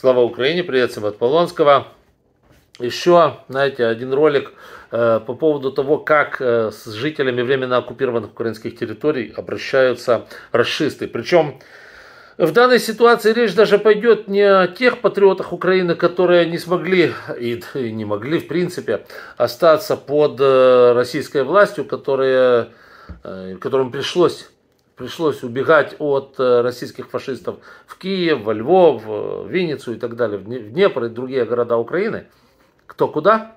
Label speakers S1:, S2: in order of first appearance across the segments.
S1: Слава Украине, привет всем от Полонского. Еще, знаете, один ролик э, по поводу того, как э, с жителями временно оккупированных украинских территорий обращаются расисты. Причем в данной ситуации речь даже пойдет не о тех патриотах Украины, которые не смогли и, и не могли, в принципе, остаться под э, российской властью, которые, э, которым пришлось пришлось убегать от э, российских фашистов в Киев, во Львов, в э, Винницу и так далее, в Днепр и другие города Украины, кто куда.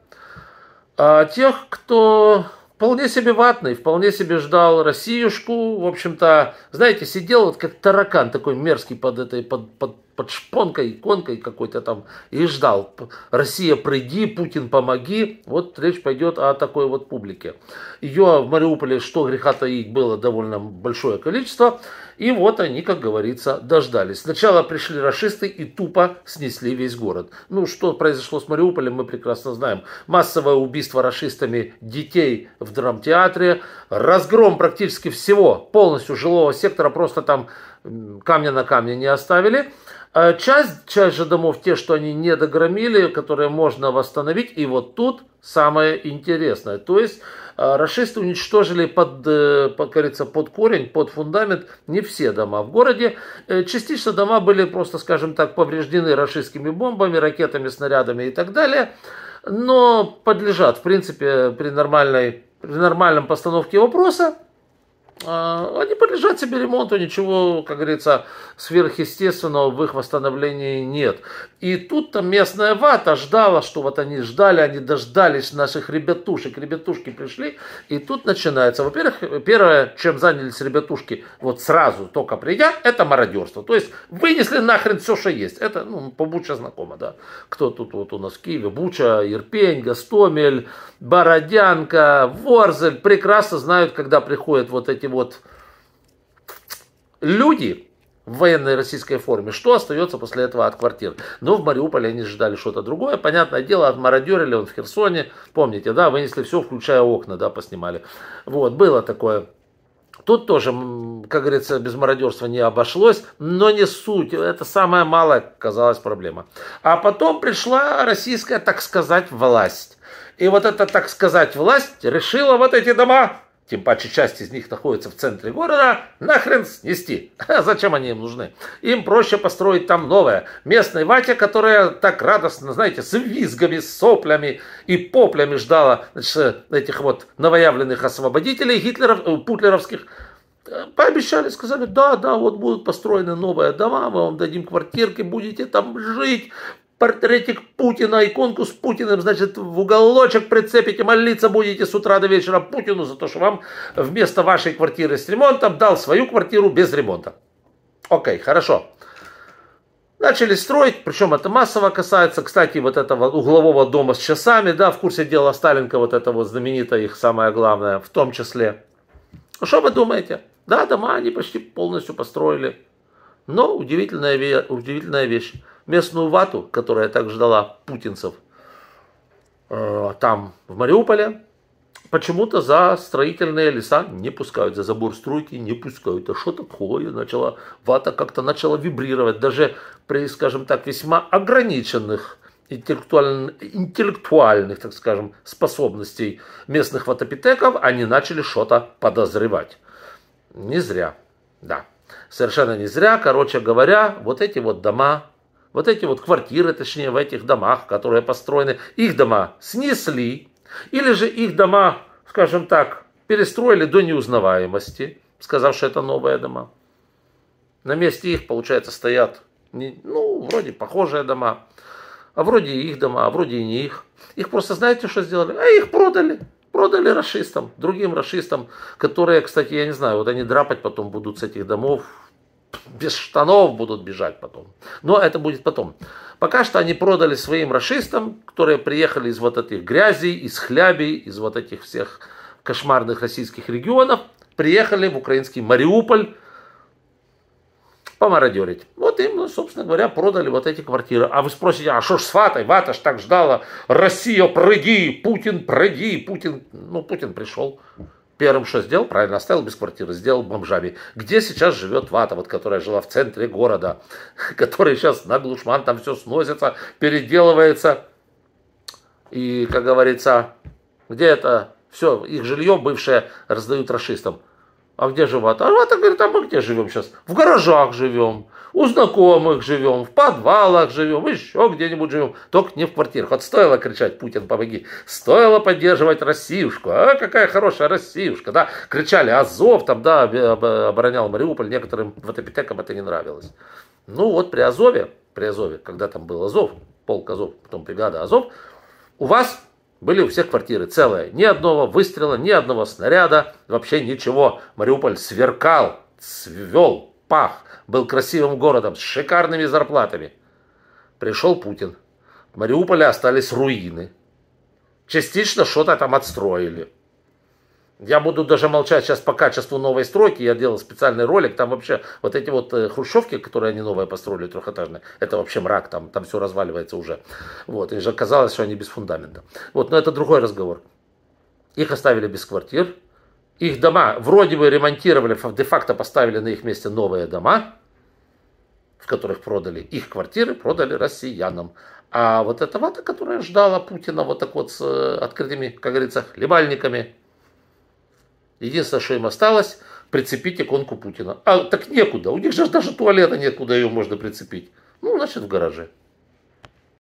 S1: А тех, кто вполне себе ватный, вполне себе ждал Россиюшку, в общем-то, знаете, сидел вот как таракан такой мерзкий под этой, под, под под шпонкой, иконкой какой-то там и ждал. Россия, приди, Путин, помоги. Вот речь пойдет о такой вот публике. Ее в Мариуполе, что греха таить, было довольно большое количество. И вот они, как говорится, дождались. Сначала пришли расисты и тупо снесли весь город. Ну, что произошло с Мариуполем, мы прекрасно знаем. Массовое убийство расистами детей в драмтеатре, разгром практически всего, полностью жилого сектора, просто там камня на камне не оставили. А часть, часть же домов, те, что они не догромили, которые можно восстановить. И вот тут самое интересное. То есть а, расисты уничтожили под, под, э, говорится, под корень, под фундамент не все дома в городе. Э, частично дома были просто, скажем так, повреждены расистскими бомбами, ракетами, снарядами и так далее. Но подлежат, в принципе, при нормальной при нормальном постановке вопроса а, они подлежат себе ремонту, ничего, как говорится, сверхъестественного в их восстановлении нет. И тут-то местная вата ждала, что вот они ждали, они дождались наших ребятушек, ребятушки пришли, и тут начинается, во-первых, первое, чем занялись ребятушки вот сразу, только придя, это мародерство, то есть вынесли нахрен все, что есть, это, ну, по Буча знакомо, да, кто тут вот у нас в Киеве, Буча, Ирпень, Гастомель, Бородянка, Ворзель, прекрасно знают, когда приходят вот эти эти вот люди в военной российской форме, что остается после этого от квартир? Но ну, в Мариуполе они ждали что-то другое. Понятное дело, от отмародерили он в Херсоне, помните, да, вынесли все, включая окна, да, поснимали. Вот, было такое. Тут тоже, как говорится, без мародерства не обошлось, но не суть. Это самая малая, казалась, проблема. А потом пришла российская, так сказать, власть. И вот эта, так сказать, власть решила вот эти дома тем паче часть из них находится в центре города, нахрен снести. А зачем они им нужны? Им проще построить там новое. Местной вате, которая так радостно, знаете, с визгами, с соплями и поплями ждала значит, э, этих вот новоявленных освободителей гитлеров, э, путлеровских, э, Пообещали, сказали, да, да, вот будут построены новые дома, мы вам дадим квартирки, будете там жить, портретик Путина, иконку с Путиным, значит, в уголочек прицепите, молиться будете с утра до вечера Путину за то, что вам вместо вашей квартиры с ремонтом дал свою квартиру без ремонта. Окей, хорошо. Начали строить, причем это массово касается, кстати, вот этого углового дома с часами, да, в курсе дела Сталинка, вот это вот знаменитое их самое главное, в том числе. Ну, что вы думаете? Да, дома они почти полностью построили. Но удивительная, удивительная вещь. Местную вату, которая так ждала путинцев э, там, в Мариуполе, почему-то за строительные леса не пускают, за забор стройки не пускают. А что такое? Начала, вата как-то начала вибрировать, даже при, скажем так, весьма ограниченных интеллектуальных, интеллектуальных, так скажем, способностей местных ватопитеков, они начали что-то подозревать. Не зря, да. Совершенно не зря, короче говоря, вот эти вот дома, вот эти вот квартиры, точнее, в этих домах, которые построены, их дома снесли, или же их дома, скажем так, перестроили до неузнаваемости, сказав, что это новые дома. На месте их, получается, стоят, ну, вроде похожие дома, а вроде и их дома, а вроде и не их. Их просто знаете, что сделали? А их продали. Продали расистам, другим расистам, которые, кстати, я не знаю, вот они драпать потом будут с этих домов, без штанов будут бежать потом. Но это будет потом. Пока что они продали своим расистам, которые приехали из вот этих грязей, из хляби, из вот этих всех кошмарных российских регионов, приехали в украинский Мариуполь помародерить вот им, ну, собственно говоря, продали вот эти квартиры. А вы спросите, а что ж с Ватой? Вата ж так ждала. Россия, прыги, Путин, прыги, Путин. Ну, Путин пришел. Первым, что сделал, правильно, оставил без квартиры, сделал бомжами. Где сейчас живет Вата, вот, которая жила в центре города, которая сейчас на Глушман там все сносится, переделывается. И, как говорится, где это все, их жилье бывшее раздают расистам. А где живут? А Вата говорит, а мы где живем сейчас? В гаражах живем, у знакомых живем, в подвалах живем, еще где-нибудь живем, только не в квартирах. Вот стоило кричать «Путин, помоги!» Стоило поддерживать Россиюшку. А какая хорошая Россиюшка, да? Кричали «Азов», там, да, оборонял Мариуполь, некоторым в ВТПТкам это не нравилось. Ну вот при Азове, при Азове, когда там был Азов, полк Азов, потом бригада Азов, у вас были у всех квартиры целые. Ни одного выстрела, ни одного снаряда, вообще ничего. Мариуполь сверкал, свел, пах, был красивым городом, с шикарными зарплатами. Пришел Путин. В Мариуполе остались руины. Частично что-то там отстроили. Я буду даже молчать сейчас по качеству новой стройки. Я делал специальный ролик. Там вообще вот эти вот э, хрущевки, которые они новые построили, трехэтажные, это вообще мрак. Там, там все разваливается уже. Вот. И же оказалось, что они без фундамента. Вот. Но это другой разговор. Их оставили без квартир. Их дома вроде бы ремонтировали, де-факто поставили на их месте новые дома, в которых продали их квартиры, продали россиянам. А вот эта вата, которая ждала Путина вот так вот с э, открытыми, как говорится, хлебальниками, Единственное, что им осталось, прицепить иконку Путина. А так некуда. У них же даже туалета нет, куда ее можно прицепить. Ну, значит, в гараже.